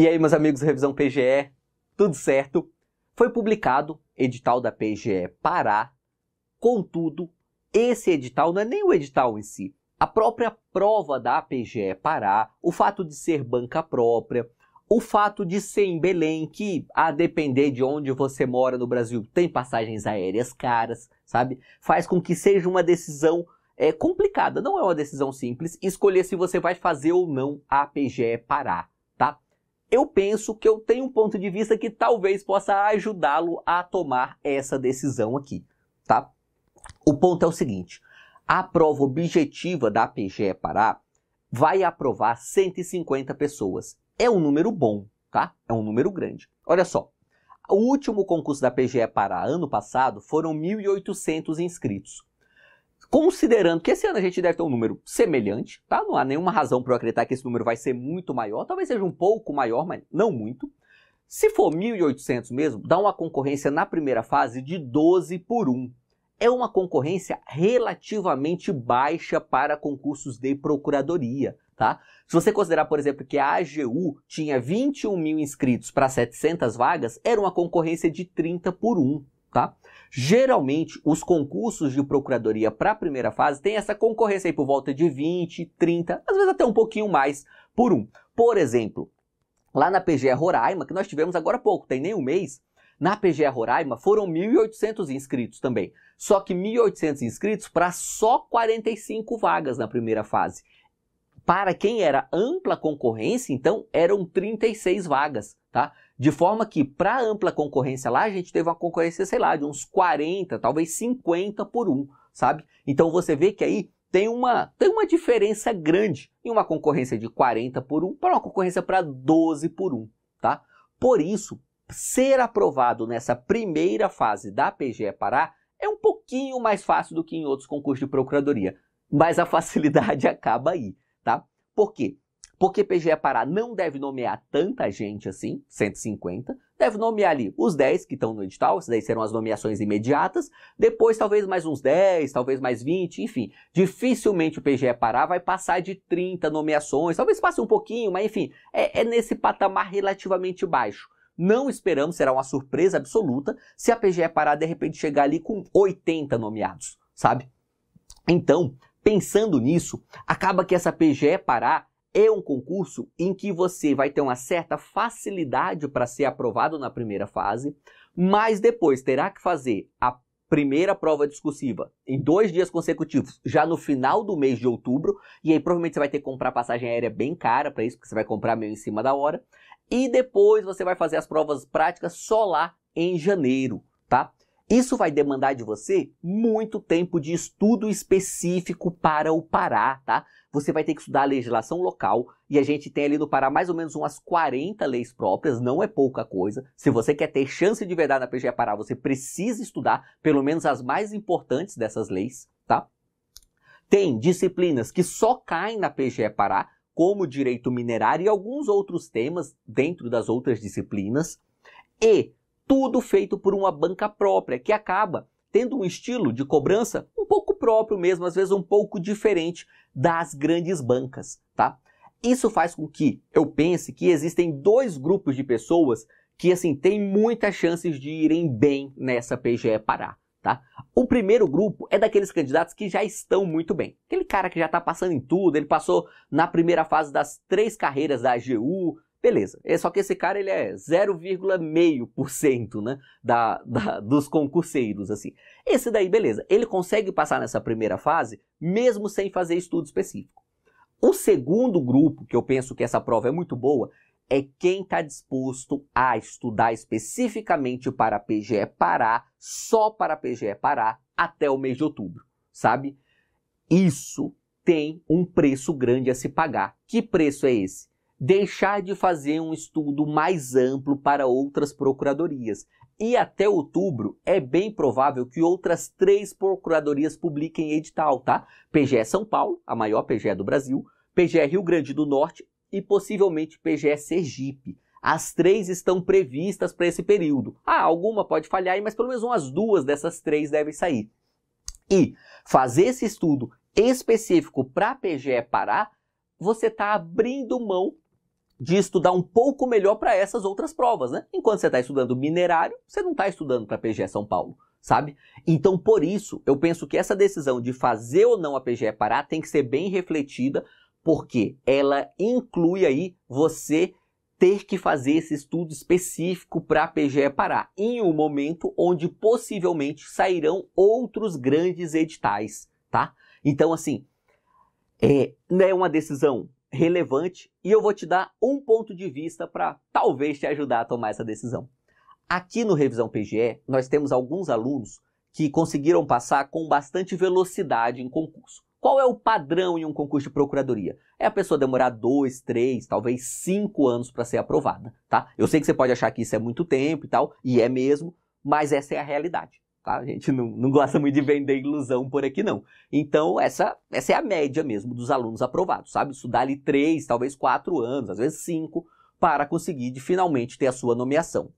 E aí, meus amigos do Revisão PGE, tudo certo? Foi publicado edital da PGE Pará, contudo, esse edital não é nem o edital em si. A própria prova da PGE Pará, o fato de ser banca própria, o fato de ser em Belém, que a depender de onde você mora no Brasil, tem passagens aéreas caras, sabe? Faz com que seja uma decisão é, complicada, não é uma decisão simples escolher se você vai fazer ou não a PGE Pará eu penso que eu tenho um ponto de vista que talvez possa ajudá-lo a tomar essa decisão aqui, tá? O ponto é o seguinte: a prova objetiva da PGE Pará vai aprovar 150 pessoas. É um número bom, tá? É um número grande. Olha só, o último concurso da PGE Pará ano passado foram 1.800 inscritos. Considerando que esse ano a gente deve ter um número semelhante, tá? Não há nenhuma razão para eu acreditar que esse número vai ser muito maior, talvez seja um pouco maior, mas não muito. Se for 1.800 mesmo, dá uma concorrência na primeira fase de 12 por 1. É uma concorrência relativamente baixa para concursos de procuradoria, tá? Se você considerar, por exemplo, que a AGU tinha 21 mil inscritos para 700 vagas, era uma concorrência de 30 por 1, tá? Geralmente, os concursos de procuradoria para a primeira fase têm essa concorrência aí por volta de 20, 30, às vezes até um pouquinho mais por um. Por exemplo, lá na PGE Roraima, que nós tivemos agora há pouco, tem nem um mês, na PGE Roraima foram 1.800 inscritos também. Só que 1.800 inscritos para só 45 vagas na primeira fase. Para quem era ampla concorrência, então eram 36 vagas, tá? De forma que, para ampla concorrência lá, a gente teve uma concorrência, sei lá, de uns 40, talvez 50 por um, sabe? Então você vê que aí tem uma, tem uma diferença grande em uma concorrência de 40 por um para uma concorrência para 12 por um, tá? Por isso, ser aprovado nessa primeira fase da PGE Pará é um pouquinho mais fácil do que em outros concursos de procuradoria, mas a facilidade acaba aí, tá? Por quê? Porque PGE Pará não deve nomear tanta gente assim, 150, deve nomear ali os 10 que estão no edital, essas daí serão as nomeações imediatas, depois talvez mais uns 10, talvez mais 20, enfim. Dificilmente o PGE Pará vai passar de 30 nomeações, talvez passe um pouquinho, mas enfim, é, é nesse patamar relativamente baixo. Não esperamos, será uma surpresa absoluta, se a PGE Pará de repente chegar ali com 80 nomeados, sabe? Então, pensando nisso, acaba que essa PGE Pará é um concurso em que você vai ter uma certa facilidade para ser aprovado na primeira fase, mas depois terá que fazer a primeira prova discursiva em dois dias consecutivos, já no final do mês de outubro, e aí provavelmente você vai ter que comprar passagem aérea bem cara para isso, porque você vai comprar meio em cima da hora, e depois você vai fazer as provas práticas só lá em janeiro, tá? Isso vai demandar de você muito tempo de estudo específico para o Pará, tá? Você vai ter que estudar a legislação local e a gente tem ali no Pará mais ou menos umas 40 leis próprias, não é pouca coisa. Se você quer ter chance de verdade na PGE Pará, você precisa estudar pelo menos as mais importantes dessas leis, tá? Tem disciplinas que só caem na PGE Pará, como direito minerário e alguns outros temas dentro das outras disciplinas. E tudo feito por uma banca própria, que acaba tendo um estilo de cobrança um pouco próprio mesmo, às vezes um pouco diferente das grandes bancas, tá? Isso faz com que eu pense que existem dois grupos de pessoas que assim têm muitas chances de irem bem nessa PGE Pará, tá? O primeiro grupo é daqueles candidatos que já estão muito bem. Aquele cara que já está passando em tudo, ele passou na primeira fase das três carreiras da AGU, Beleza. É, só que esse cara ele é 0,5% né, da, da, dos concurseiros. assim. Esse daí, beleza. Ele consegue passar nessa primeira fase mesmo sem fazer estudo específico. O segundo grupo, que eu penso que essa prova é muito boa, é quem está disposto a estudar especificamente para a PGE Pará, só para a PGE Pará, até o mês de outubro, sabe? Isso tem um preço grande a se pagar. Que preço é esse? deixar de fazer um estudo mais amplo para outras procuradorias. E até outubro é bem provável que outras três procuradorias publiquem edital, tá? PGE São Paulo, a maior PGE do Brasil, PGE Rio Grande do Norte e possivelmente PGE Sergipe. As três estão previstas para esse período. Ah, alguma pode falhar, mas pelo menos umas duas dessas três devem sair. E fazer esse estudo específico para PGE Pará, você está abrindo mão de estudar um pouco melhor para essas outras provas, né? Enquanto você está estudando minerário, você não está estudando para a PGE São Paulo, sabe? Então, por isso, eu penso que essa decisão de fazer ou não a PGE Pará tem que ser bem refletida, porque ela inclui aí você ter que fazer esse estudo específico para a PGE Pará, em um momento onde possivelmente sairão outros grandes editais, tá? Então, assim, é, não é uma decisão relevante e eu vou te dar um ponto de vista para talvez te ajudar a tomar essa decisão. Aqui no Revisão PGE, nós temos alguns alunos que conseguiram passar com bastante velocidade em concurso. Qual é o padrão em um concurso de procuradoria? É a pessoa demorar dois, três, talvez cinco anos para ser aprovada, tá? Eu sei que você pode achar que isso é muito tempo e tal, e é mesmo, mas essa é a realidade. Tá? A gente não, não gosta muito de vender ilusão por aqui, não. Então, essa, essa é a média mesmo dos alunos aprovados, sabe? Isso dá ali três, talvez quatro anos, às vezes cinco, para conseguir de, finalmente ter a sua nomeação.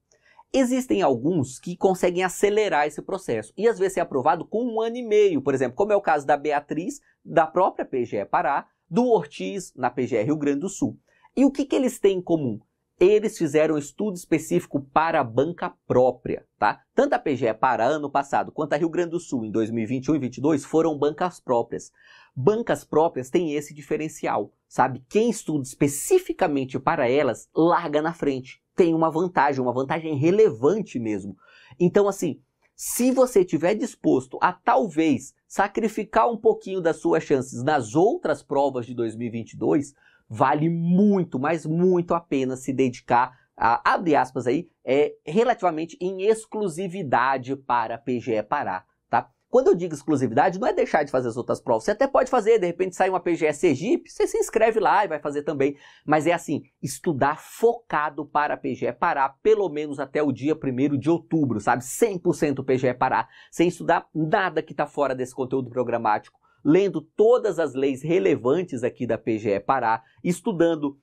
Existem alguns que conseguem acelerar esse processo e às vezes ser é aprovado com um ano e meio, por exemplo, como é o caso da Beatriz, da própria PGE Pará, do Ortiz, na PGE Rio Grande do Sul. E o que, que eles têm em comum? eles fizeram um estudo específico para a banca própria, tá? Tanto a PGE para ano passado quanto a Rio Grande do Sul em 2021 e 2022 foram bancas próprias. Bancas próprias têm esse diferencial, sabe? Quem estuda especificamente para elas larga na frente. Tem uma vantagem, uma vantagem relevante mesmo. Então, assim, se você estiver disposto a talvez sacrificar um pouquinho das suas chances nas outras provas de 2022, vale muito, mas muito a pena se dedicar a, abre aspas aí, é relativamente em exclusividade para PGE Pará, tá? Quando eu digo exclusividade, não é deixar de fazer as outras provas. Você até pode fazer, de repente sai uma PGE Sergipe, você se inscreve lá e vai fazer também. Mas é assim, estudar focado para PGE Pará, pelo menos até o dia 1 de outubro, sabe? 100% PGE Pará, sem estudar nada que está fora desse conteúdo programático lendo todas as leis relevantes aqui da PGE Pará, estudando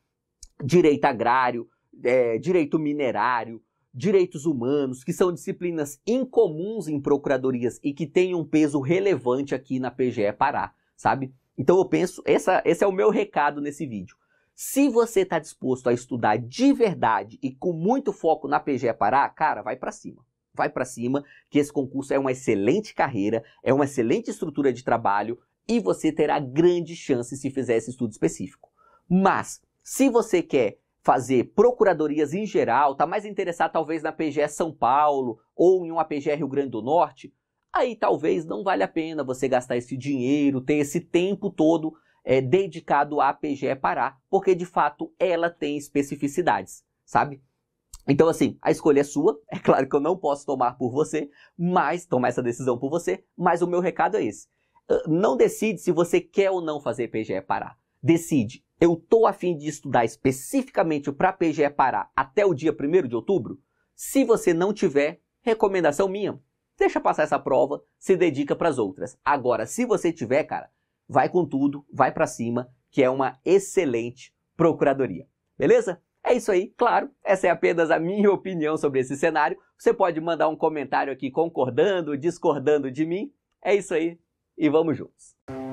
direito agrário, é, direito minerário, direitos humanos, que são disciplinas incomuns em procuradorias e que têm um peso relevante aqui na PGE Pará, sabe? Então eu penso, essa, esse é o meu recado nesse vídeo. Se você está disposto a estudar de verdade e com muito foco na PGE Pará, cara, vai para cima. Vai para cima, que esse concurso é uma excelente carreira, é uma excelente estrutura de trabalho e você terá grandes chances se fizer esse estudo específico. Mas, se você quer fazer procuradorias em geral, está mais interessado talvez na PGE São Paulo ou em uma PGE Rio Grande do Norte, aí talvez não vale a pena você gastar esse dinheiro, ter esse tempo todo é, dedicado à PGE Pará, porque de fato ela tem especificidades, sabe? Então, assim, a escolha é sua. É claro que eu não posso tomar por você, mas tomar essa decisão por você. Mas o meu recado é esse: ah, não decide se você quer ou não fazer PGE Pará. Decide, eu tô afim de estudar especificamente para PGE Pará até o dia 1 de outubro? Se você não tiver, recomendação minha, deixa passar essa prova, se dedica para as outras. Agora, se você tiver, cara, vai com tudo, vai para cima, que é uma excelente procuradoria. Beleza? É isso aí, claro, essa é apenas a minha opinião sobre esse cenário. Você pode mandar um comentário aqui concordando, discordando de mim. É isso aí, e vamos juntos!